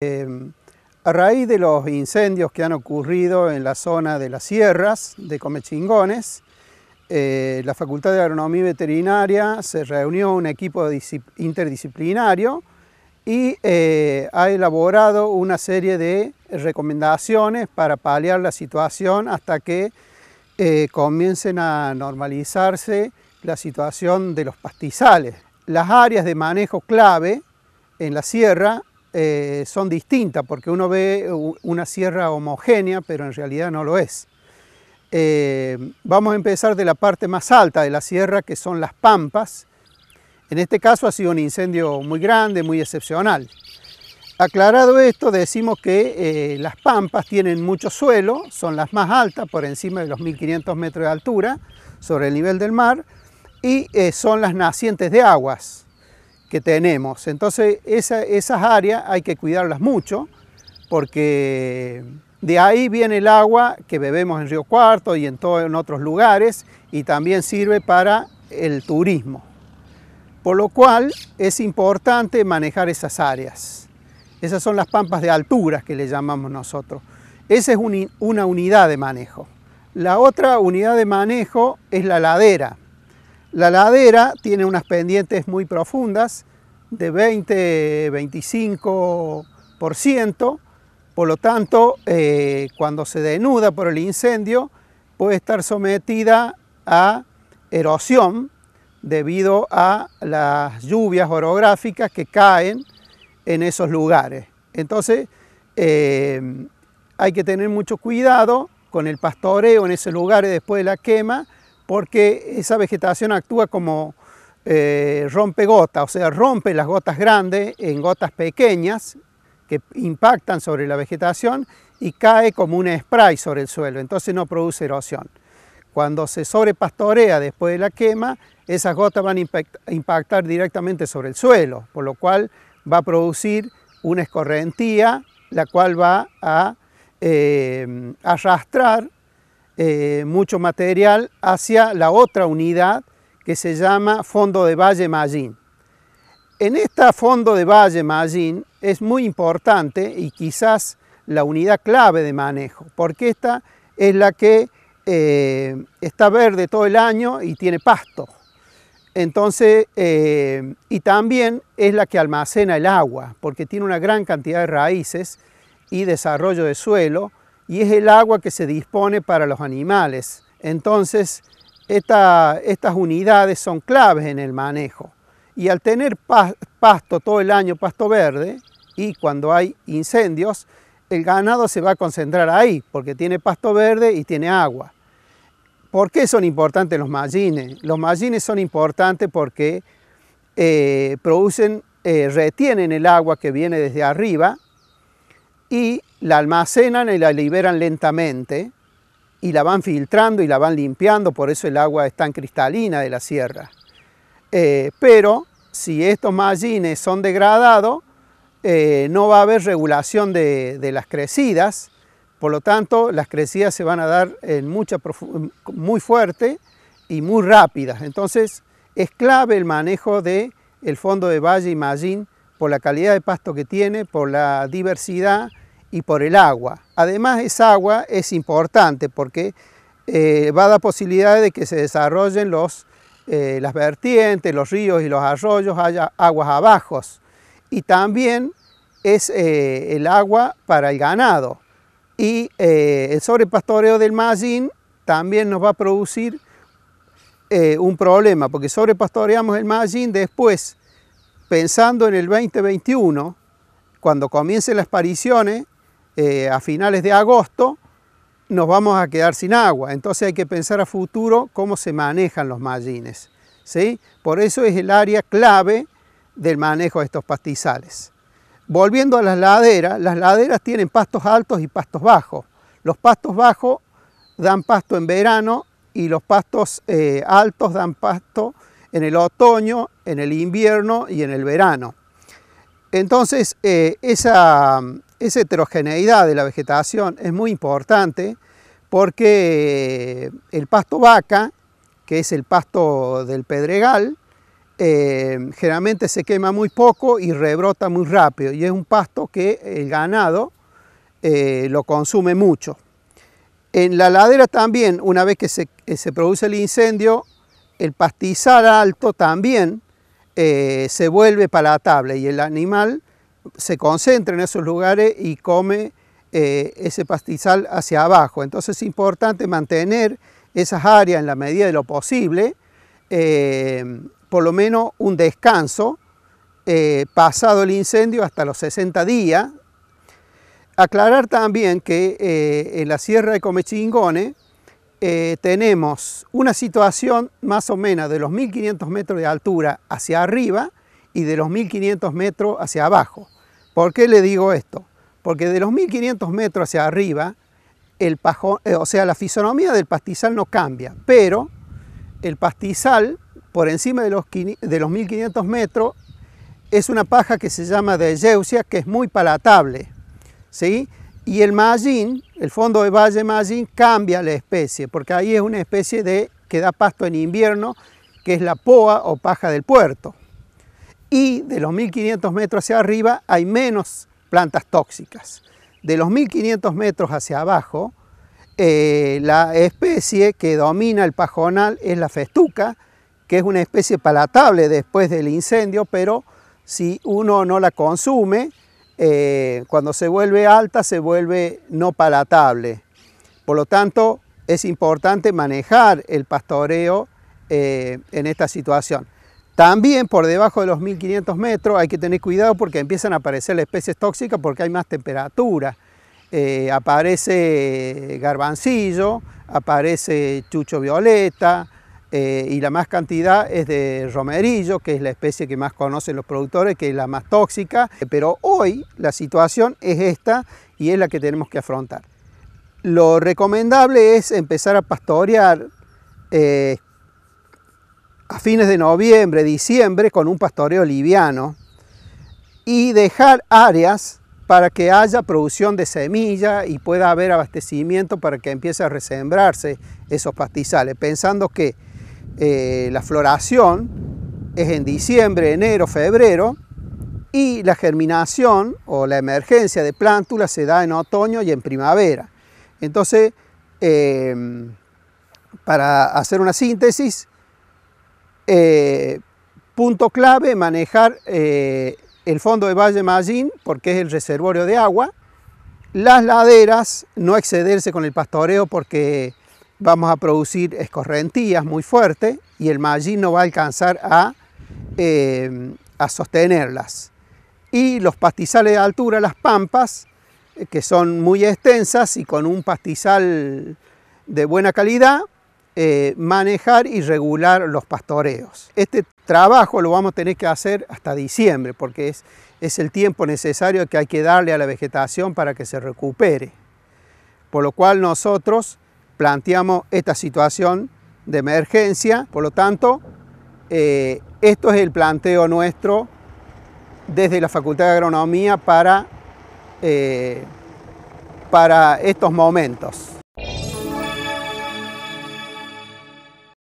Em, a raíz de los incendios que han ocurrido en la zona de las sierras de Comechingones, eh, la Facultad de Agronomía Veterinaria se reunió un equipo interdisciplinario y eh, ha elaborado una serie de recomendaciones para paliar la situación hasta que eh, comiencen a normalizarse la situación de los pastizales. Las áreas de manejo clave en la sierra eh, son distintas, porque uno ve una sierra homogénea, pero en realidad no lo es. Eh, vamos a empezar de la parte más alta de la sierra, que son las pampas. En este caso ha sido un incendio muy grande, muy excepcional. Aclarado esto, decimos que eh, las pampas tienen mucho suelo, son las más altas, por encima de los 1500 metros de altura, sobre el nivel del mar, y son las nacientes de aguas que tenemos. Entonces esas áreas hay que cuidarlas mucho porque de ahí viene el agua que bebemos en Río Cuarto y en, todos en otros lugares y también sirve para el turismo. Por lo cual es importante manejar esas áreas. Esas son las pampas de alturas que le llamamos nosotros. Esa es una unidad de manejo. La otra unidad de manejo es la ladera. La ladera tiene unas pendientes muy profundas de 20-25%, por lo tanto, eh, cuando se denuda por el incendio, puede estar sometida a erosión debido a las lluvias orográficas que caen en esos lugares. Entonces, eh, hay que tener mucho cuidado con el pastoreo en ese lugar después de la quema, porque esa vegetación actúa como eh, rompe gotas, o sea, rompe las gotas grandes en gotas pequeñas que impactan sobre la vegetación y cae como un spray sobre el suelo, entonces no produce erosión. Cuando se sobrepastorea después de la quema, esas gotas van a impactar directamente sobre el suelo, por lo cual va a producir una escorrentía, la cual va a eh, arrastrar eh, mucho material hacia la otra unidad que se llama Fondo de Valle Magín. En esta Fondo de Valle Magín es muy importante y quizás la unidad clave de manejo, porque esta es la que eh, está verde todo el año y tiene pasto. Entonces, eh, y también es la que almacena el agua, porque tiene una gran cantidad de raíces y desarrollo de suelo, y es el agua que se dispone para los animales. Entonces, estas unidades son claves en el manejo. Y al tener pasto todo el año, pasto verde, y cuando hay incendios, el ganado se va a concentrar ahí, porque tiene pasto verde y tiene agua. ¿Por qué son importantes los mallines? Los mallines son importantes porque eh, producen, eh, retienen el agua que viene desde arriba y la almacenan y la liberan lentamente y la van filtrando y la van limpiando, por eso el agua es tan cristalina de la sierra. Eh, pero si estos mallines son degradados, eh, no va a haber regulación de, las crecidas, por lo tanto las crecidas se van a dar en mucha muy fuerte y muy rápidas. Entonces es clave el manejo del el fondo de valle y mallín por la calidad de pasto que tiene, por la diversidad y por el agua. Además, esa agua es importante porque eh, va a dar posibilidades de que se desarrollen los, eh, las vertientes, los ríos y los arroyos, haya aguas abajo. Y también es eh, el agua para el ganado. Y el sobrepastoreo del mallín también nos va a producir un problema, porque sobrepastoreamos el mallín, después pensando en el 2021, cuando comiencen las pariciones, eh, a finales de agosto, nos vamos a quedar sin agua. Entonces hay que pensar a futuro cómo se manejan los mallines. ¿sí? Por eso es el área clave del manejo de estos pastizales. Volviendo a las laderas, las laderas tienen pastos altos y pastos bajos. Los pastos bajos dan pasto en verano y los pastos eh, altos dan pasto en el otoño, en el invierno y en el verano. Entonces, eh, esa, heterogeneidad de la vegetación es muy importante porque eh, el pasto vaca, que es el pasto del pedregal, eh, generalmente se quema muy poco y rebrota muy rápido y es un pasto que el ganado lo consume mucho. En la ladera también, una vez que se produce el incendio, el pastizal alto también eh, se vuelve palatable y el animal se concentra en esos lugares y come eh, ese pastizal hacia abajo. Entonces es importante mantener esas áreas en la medida de lo posible, eh, por lo menos un descanso pasado el incendio hasta los 60 días. Aclarar también que en la Sierra de Comechingones eh, tenemos una situación más o menos de los 1500 metros de altura hacia arriba y de los 1500 metros hacia abajo. ¿Por qué le digo esto? Porque de los 1500 metros hacia arriba, el eh, o sea, la fisonomía del pastizal no cambia, pero el pastizal por encima de los, 1500 metros es una paja que se llama de que es muy palatable. ¿sí? y el mallín, el fondo de valle mallín, cambia la especie, porque ahí es una especie de que da pasto en invierno, que es la poa o paja del puerto. Y de los 1500 metros hacia arriba hay menos plantas tóxicas. De los 1500 metros hacia abajo, eh, la especie que domina el pajonal es la festuca, que es una especie palatable después del incendio, pero si uno no la consume, eh, cuando se vuelve alta se vuelve no palatable. Por lo tanto, es importante manejar el pastoreo eh, en esta situación. También por debajo de los 1500 metros hay que tener cuidado porque empiezan a aparecer especies tóxicas porque hay más temperatura. Eh, aparece garbancillo, aparece chucho violeta, eh, y la más cantidad es de romerillo, que es la especie que más conocen los productores, que es la más tóxica, eh, pero hoy la situación es esta y es la que tenemos que afrontar. Lo recomendable es empezar a pastorear eh, a fines de noviembre, diciembre, con un pastoreo liviano y dejar áreas para que haya producción de semilla y pueda haber abastecimiento para que empiece a resembrarse esos pastizales, pensando que eh, la floración es en diciembre, enero, febrero y la germinación o la emergencia de plántulas se da en otoño y en primavera. Entonces, em, para hacer una síntesis, eh, punto clave, manejar eh, el fondo de Valle Magín porque es el reservorio de agua, las laderas, no excederse con el pastoreo porque vamos a producir escorrentías muy fuertes y el maíz no va a alcanzar eh, a, sostenerlas. Y los pastizales de altura, las pampas, eh, que son muy extensas y con un pastizal de buena calidad, eh, manejar y regular los pastoreos. Este trabajo lo vamos a tener que hacer hasta diciembre, porque es el tiempo necesario que hay que darle a la vegetación para que se recupere. Por lo cual nosotros planteamos esta situación de emergencia. Por lo tanto, eh, esto es el planteo nuestro desde la Facultad de Agronomía para, eh, para estos momentos.